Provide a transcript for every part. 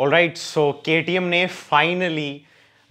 all right so के ने finally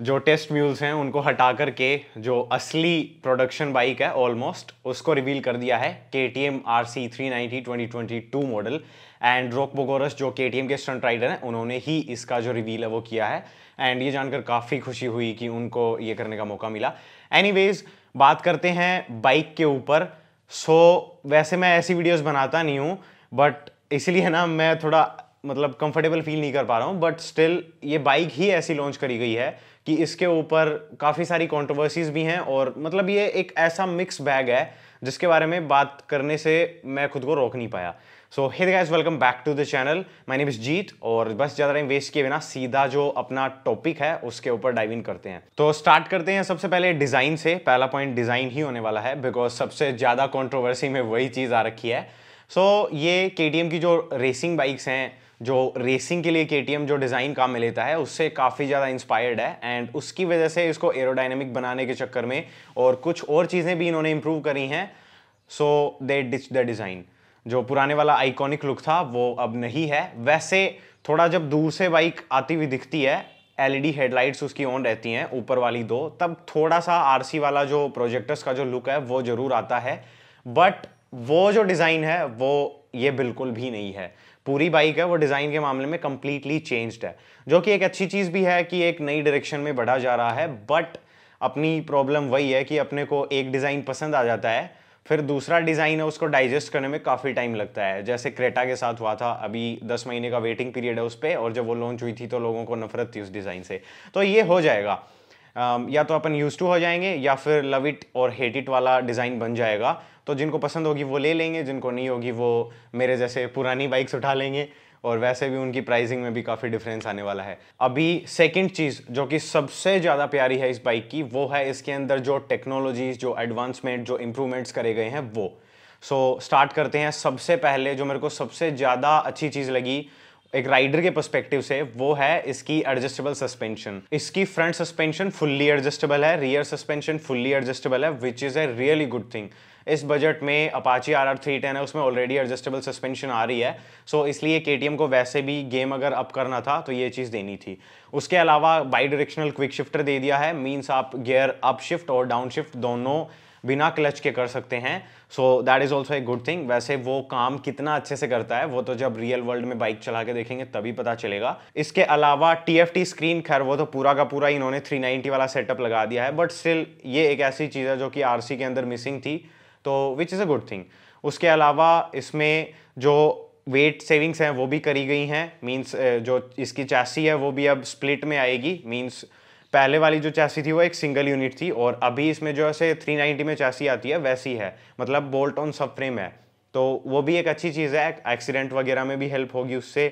जो टेस्ट म्यूल्स हैं उनको हटा करके जो असली प्रोडक्शन बाइक है ऑलमोस्ट उसको रिवील कर दिया है K T M R C three ninety twenty twenty two model and Rok Bagoros जो के टी एम के स्टंट राइडर हैं उन्होंने ही इसका जो रिवील है वो किया है एंड ये जानकर काफ़ी खुशी हुई कि उनको ये करने का मौका मिला एनी वेज बात करते हैं बाइक के ऊपर सो so, वैसे मैं ऐसी वीडियोज़ बनाता नहीं हूँ बट इसलिए ना मैं थोड़ा मतलब कंफर्टेबल फील नहीं कर पा रहा हूँ बट स्टिल ये बाइक ही ऐसी लॉन्च करी गई है कि इसके ऊपर काफ़ी सारी कंट्रोवर्सीज भी हैं और मतलब ये एक ऐसा मिक्स बैग है जिसके बारे में बात करने से मैं खुद को रोक नहीं पाया so hey guys welcome back to the channel my name is Jeet और बस ज़्यादा टाइम वेस्ट किए बिना सीधा जो अपना टॉपिक है उसके ऊपर डाइव इन करते हैं तो स्टार्ट करते हैं सबसे पहले डिज़ाइन से पहला पॉइंट डिज़ाइन ही होने वाला है बिकॉज सबसे ज़्यादा कॉन्ट्रोवर्सी में वही चीज़ आ रखी है सो so, ये के की जो रेसिंग बाइक्स हैं जो रेसिंग के लिए के जो डिज़ाइन काम में लेता है उससे काफ़ी ज़्यादा इंस्पायर्ड है एंड उसकी वजह से इसको एरोडाइनमिक बनाने के चक्कर में और कुछ और चीज़ें भी इन्होंने इम्प्रूव करी हैं so they ditch the design जो पुराने वाला आइकॉनिक लुक था वो अब नहीं है वैसे थोड़ा जब दूर से बाइक आती हुई दिखती है एलईडी हेडलाइट्स e उसकी ऑन रहती हैं ऊपर वाली दो तब थोड़ा सा आरसी वाला जो प्रोजेक्टर्स का जो लुक है वो ज़रूर आता है बट वो जो डिज़ाइन है वो ये बिल्कुल भी नहीं है पूरी बाइक है वो डिज़ाइन के मामले में कम्प्लीटली चेंज्ड है जो कि एक अच्छी चीज़ भी है कि एक नई डायरेक्शन में बढ़ा जा रहा है बट अपनी प्रॉब्लम वही है कि अपने को एक डिज़ाइन पसंद आ जाता है फिर दूसरा डिज़ाइन है उसको डाइजेस्ट करने में काफ़ी टाइम लगता है जैसे क्रेटा के साथ हुआ था अभी दस महीने का वेटिंग पीरियड है उस पर और जब वो लॉन्च हुई थी तो लोगों को नफरत थी उस डिज़ाइन से तो ये हो जाएगा Um, या तो अपन यूज़ टू हो जाएंगे या फिर लव इट और हेट इट वाला डिज़ाइन बन जाएगा तो जिनको पसंद होगी वो ले लेंगे जिनको नहीं होगी वो मेरे जैसे पुरानी बाइक्स उठा लेंगे और वैसे भी उनकी प्राइसिंग में भी काफ़ी डिफरेंस आने वाला है अभी सेकंड चीज़ जो कि सबसे ज़्यादा प्यारी है इस बाइक की वो है इसके अंदर जो टेक्नोलॉजीज़ जो एडवांसमेंट जो इम्प्रूवमेंट्स करे गए हैं वो सो so, स्टार्ट करते हैं सबसे पहले जो मेरे को सबसे ज़्यादा अच्छी चीज़ लगी एक राइडर के परस्पेक्टिव से वो है इसकी एडजस्टेबल सस्पेंशन इसकी फ्रंट सस्पेंशन फुल्ली एडजस्टेबल है रियर सस्पेंशन फुल्ली एडजस्टेबल है which is a really good thing इस बजट में Apache R R three ten है उसमें ऑलरेडी एडजस्टेबल सस्पेंशन आ रही है सो so, इसलिए के को वैसे भी गेम अगर अप करना था तो ये चीज़ देनी थी उसके अलावा बाई डरेक्शनल क्विक शिफ्टर दे दिया है मीन्स आप गेयर अप शिफ्ट और डाउन शिफ्ट दोनों बिना क्लच के कर सकते हैं so that is also a good thing वैसे वो काम कितना अच्छे से करता है वो तो जब रियल वर्ल्ड में बाइक चला के देखेंगे तभी पता चलेगा इसके अलावा टी एफ टी स्क्रीन खैर वो तो पूरा का पूरा इन्होंने 390 वाला सेटअप लगा दिया है बट स्टिल ये एक ऐसी चीज़ है जो कि आर सी के अंदर मिसिंग थी तो which is a good thing उसके अलावा इसमें जो वेट सेविंग्स हैं वो भी करी गई हैं मींस जो इसकी चैसी है वो भी अब स्प्लिट में आएगी मींस पहले वाली जो चैसी थी वो एक सिंगल यूनिट थी और अभी इसमें जो है थ्री नाइन्टी में चैसी आती है वैसी है मतलब बोल्ट ऑन सब फ्रेम है तो वो भी एक अच्छी चीज़ है एक्सीडेंट वगैरह में भी हेल्प होगी उससे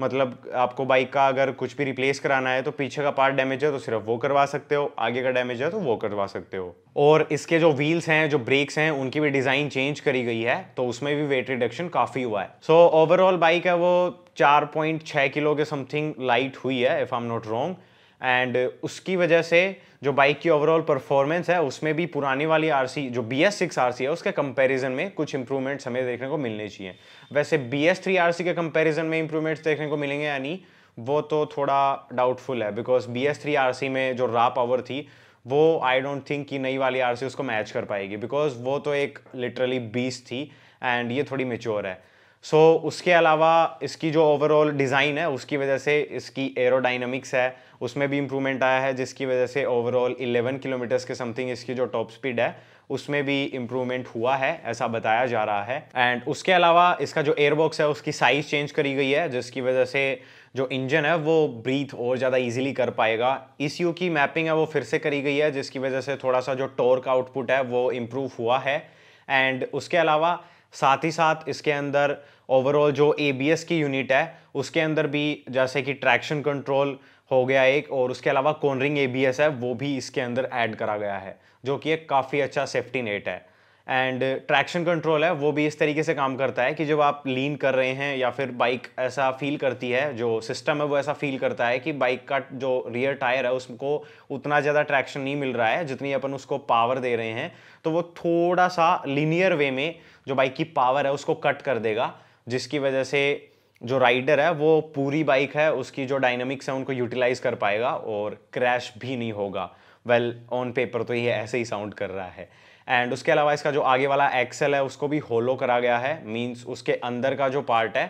मतलब आपको बाइक का अगर कुछ भी रिप्लेस कराना है तो पीछे का पार्ट डैमेज है तो सिर्फ वो करवा सकते हो आगे का डैमेज है तो वो करवा सकते हो और इसके जो व्हील्स हैं जो ब्रेक्स हैं उनकी भी डिज़ाइन चेंज करी गई है तो उसमें भी वेट रिडक्शन काफ़ी हुआ है सो ओवरऑल बाइक है वो 4.6 किलो के समथिंग लाइट हुई है if I am not wrong and uh, उसकी वजह से जो बाइक की ओवरऑल परफॉर्मेंस है उसमें भी पुरानी वाली आर जो बी एस सिक्स आर है उसके कंपैरिजन में कुछ इंप्रूवमेंट्स हमें देखने को मिलने चाहिए वैसे बी एस थ्री आर के कंपैरिजन में इंप्रूवमेंट्स देखने को मिलेंगे यानी वो तो थोड़ा डाउटफुल है because B S three R में जो रा पावर थी वो आई डोंट थिंक कि नई वाली आर उसको मैच कर पाएगी बिकॉज वो तो एक लिटरली बीस थी एंड ये थोड़ी मेच्योर है सो so, उसके अलावा इसकी जो ओवरऑल डिज़ाइन है उसकी वजह से इसकी एरोडाइनमिक्स है उसमें भी इम्प्रूवमेंट आया है जिसकी वजह से ओवरऑल 11 किलोमीटर्स के समथिंग इसकी जो टॉप स्पीड है उसमें भी इम्प्रूवमेंट हुआ है ऐसा बताया जा रहा है एंड उसके अलावा इसका जो एयरबॉक्स है उसकी साइज़ चेंज करी गई है जिसकी वजह से जो इंजन है वो ब्रीथ और ज़्यादा इजीली कर पाएगा इस यू की मैपिंग है वो फिर से करी गई है जिसकी वजह से थोड़ा सा जो टॉर्क आउटपुट है वो इम्प्रूव हुआ है एंड उसके अलावा साथ ही साथ इसके अंदर ओवरऑल जो ए की यूनिट है उसके अंदर भी जैसे कि ट्रैक्शन कंट्रोल हो गया एक और उसके अलावा कॉनरिंग ए है वो भी इसके अंदर ऐड करा गया है जो कि एक काफ़ी अच्छा सेफ्टी नेट है एंड ट्रैक्शन कंट्रोल है वो भी इस तरीके से काम करता है कि जब आप लीन कर रहे हैं या फिर बाइक ऐसा फील करती है जो सिस्टम है वो ऐसा फील करता है कि बाइक का जो रियर टायर है उसको उतना ज़्यादा ट्रैक्शन नहीं मिल रहा है जितनी अपन उसको पावर दे रहे हैं तो वो थोड़ा सा लीनियर वे में जो बाइक की पावर है उसको कट कर देगा जिसकी वजह से जो राइडर है वो पूरी बाइक है उसकी जो डायनामिक्स है उनको यूटिलाइज कर पाएगा और क्रैश भी नहीं होगा वेल ऑन पेपर तो ये ऐसे ही साउंड कर रहा है एंड उसके अलावा इसका जो आगे वाला एक्सेल है उसको भी होलो करा गया है मीन्स उसके अंदर का जो पार्ट है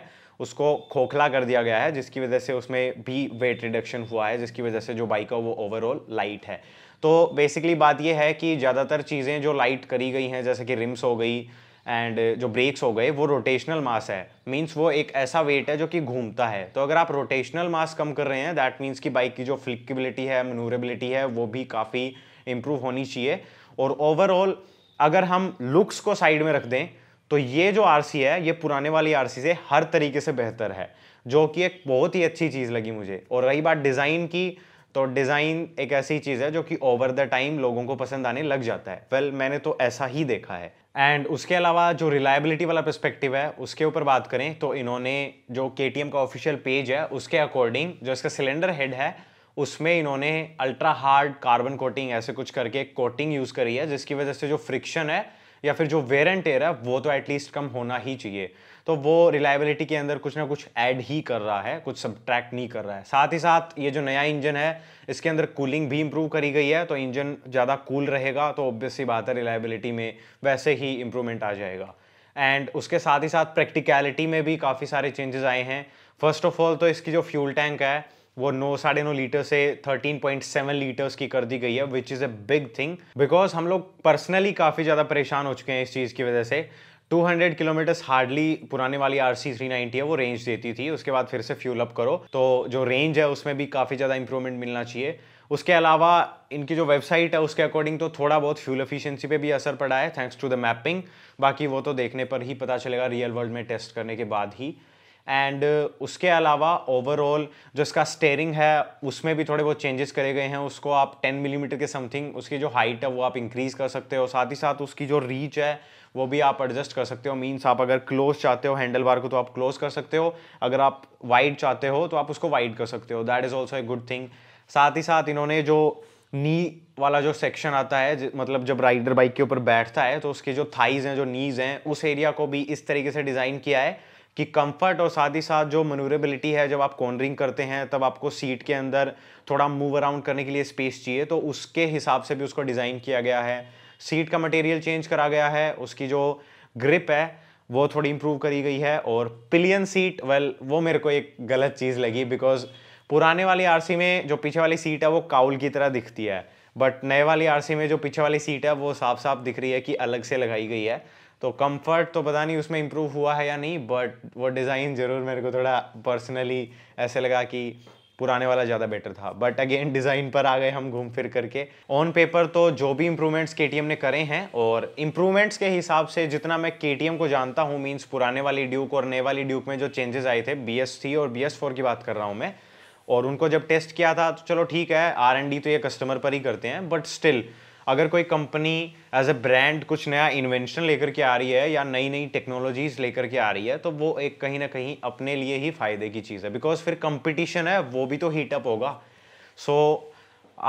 उसको खोखला कर दिया गया है जिसकी वजह से उसमें भी वेट रिडक्शन हुआ है जिसकी वजह से जो बाइक है वो ओवरऑल लाइट है तो बेसिकली बात यह है कि ज़्यादातर चीज़ें जो लाइट करी गई हैं जैसे कि रिम्स हो गई एंड uh, जो ब्रेक्स हो गए वो रोटेशनल मास है मींस वो एक ऐसा वेट है जो कि घूमता है तो अगर आप रोटेशनल मास कम कर रहे हैं दैट मींस कि बाइक की जो फ्लिकबिलिटी है मनूरेबिलिटी है वो भी काफ़ी इम्प्रूव होनी चाहिए और ओवरऑल अगर हम लुक्स को साइड में रख दें तो ये जो आर है ये पुराने वाली आर से हर तरीके से बेहतर है जो कि एक बहुत ही अच्छी चीज़ लगी मुझे और रही बात डिज़ाइन की तो डिज़ाइन एक ऐसी चीज़ है जो कि ओवर द टाइम लोगों को पसंद आने लग जाता है वेल well, मैंने तो ऐसा ही देखा है एंड उसके अलावा जो रिलायबिलिटी वाला पर्सपेक्टिव है उसके ऊपर बात करें तो इन्होंने जो के का ऑफिशियल पेज है उसके अकॉर्डिंग जो इसका सिलेंडर हेड है उसमें इन्होंने अल्ट्रा हार्ड कार्बन कोटिंग ऐसे कुछ करके कोटिंग यूज़ करी है जिसकी वजह से जो फ्रिक्शन है या फिर जो वेयर एंड टेयर है वो तो एटलीस्ट कम होना ही चाहिए तो वो रिलायबिलिटी के अंदर कुछ ना कुछ ऐड ही कर रहा है कुछ सब्ट्रैक्ट नहीं कर रहा है साथ ही साथ ये जो नया इंजन है इसके अंदर कूलिंग भी इंप्रूव करी गई है तो इंजन ज़्यादा कूल रहेगा तो ऑब्वियसली बात है रिलायबिलिटी में वैसे ही इंप्रूवमेंट आ जाएगा एंड उसके साथ ही साथ प्रैक्टिकलिटी में भी काफ़ी सारे चेंजेस आए हैं फर्स्ट ऑफ ऑल तो इसकी जो फ्यूल टैंक है वो नौ साढ़े नौ लीटर से थर्टीन पॉइंट सेवन लीटर्स की कर दी गई है which is a big thing because हम लोग पर्सनली काफ़ी ज़्यादा परेशान हो चुके हैं इस चीज़ की वजह से 200 किलोमीटर्स हार्डली पुराने वाली आर सी थ्री नाइनटी है वो रेंज देती थी उसके बाद फिर से फ्यूल अप करो तो जो रेंज है उसमें भी काफ़ी ज़्यादा इंप्रूवमेंट मिलना चाहिए उसके अलावा इनकी जो वेबसाइट है उसके अकॉर्डिंग तो थोड़ा बहुत फ्यूल एफिशिएंसी पे भी असर पड़ा है थैंक्स टू द मैपिंग बाकी वो तो देखने पर ही पता चलेगा रियल वर्ल्ड में टेस्ट करने के बाद ही एंड uh, उसके अलावा ओवरऑल जो इसका स्टेयरिंग है उसमें भी थोड़े बहुत चेंजेस करे गए हैं उसको आप 10 मिलीमीटर mm के समथिंग उसकी जो हाइट है वो आप इंक्रीज़ कर सकते हो साथ ही साथ उसकी जो रीच है वो भी आप एडजस्ट कर सकते हो मीन्स आप अगर क्लोज चाहते हो हैंडल बार को तो आप क्लोज कर सकते हो अगर आप वाइड चाहते हो तो आप उसको वाइड कर सकते हो that is also a good thing साथ ही साथ इन्होंने जो नी वाला जो सेक्शन आता है मतलब जब राइडर बाइक के ऊपर बैठता है तो उसके जो थाइज हैं जो नीज हैं उस एरिया को भी इस तरीके से डिज़ाइन किया है कि कंफर्ट और साथ ही साथ जो मनोरेबिलिटी है जब आप कॉर्नरिंग करते हैं तब आपको सीट के अंदर थोड़ा मूव अराउंड करने के लिए स्पेस चाहिए तो उसके हिसाब से भी उसको डिज़ाइन किया गया है सीट का मटेरियल चेंज करा गया है उसकी जो ग्रिप है वो थोड़ी इम्प्रूव करी गई है और पिलियन सीट वेल वो मेरे को एक गलत चीज़ लगी बिकॉज पुराने वाली आर में जो पीछे वाली सीट है वो काउल की तरह दिखती है बट नए वाली आर में जो पीछे वाली सीट है वो साफ साफ दिख रही है कि अलग से लगाई गई है तो कंफर्ट तो पता नहीं उसमें इम्प्रूव हुआ है या नहीं बट वो डिज़ाइन ज़रूर मेरे को थोड़ा पर्सनली ऐसे लगा कि पुराने वाला ज़्यादा बेटर था बट अगेन डिज़ाइन पर आ गए हम घूम फिर करके ऑन पेपर तो जो भी इम्प्रूवमेंट्स के ने करे हैं और इम्प्रूवमेंट्स के हिसाब से जितना मैं के को जानता हूँ मीन्स पुराने वाली ड्यूक और नए वाली ड्यूक में जो चेंजेस आए थे बी एस और बी एस फोर की बात कर रहा हूँ मैं और उनको जब टेस्ट किया था तो चलो ठीक है आर एन डी तो ये कस्टमर पर ही करते हैं बट स्टिल अगर कोई कंपनी एज ए ब्रांड कुछ नया इन्वेंशन लेकर के आ रही है या नई नई टेक्नोलॉजीज लेकर के आ रही है तो वो एक कहीं ना कहीं अपने लिए ही फ़ायदे की चीज़ है बिकॉज फिर कंपटीशन है वो भी तो हीटअप होगा सो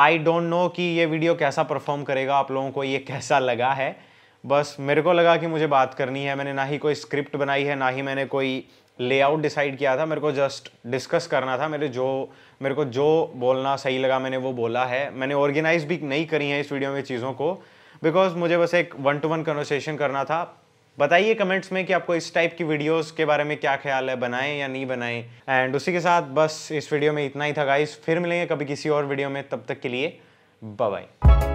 आई डोंट नो कि ये वीडियो कैसा परफॉर्म करेगा आप लोगों को ये कैसा लगा है बस मेरे को लगा कि मुझे बात करनी है मैंने ना ही कोई स्क्रिप्ट बनाई है ना ही मैंने कोई लेआउट डिसाइड किया था मेरे को जस्ट डिस्कस करना था मेरे जो मेरे को जो बोलना सही लगा मैंने वो बोला है मैंने ऑर्गेनाइज भी नहीं करी है इस वीडियो में चीज़ों को बिकॉज मुझे बस एक वन टू वन कन्वर्सेशन करना था बताइए कमेंट्स में कि आपको इस टाइप की वीडियोस के बारे में क्या ख्याल है बनाएं या नहीं बनाएं एंड उसी के साथ बस इस वीडियो में इतना ही था गाइस फिर मिलेंगे कभी किसी और वीडियो में तब तक के लिए बाय बाय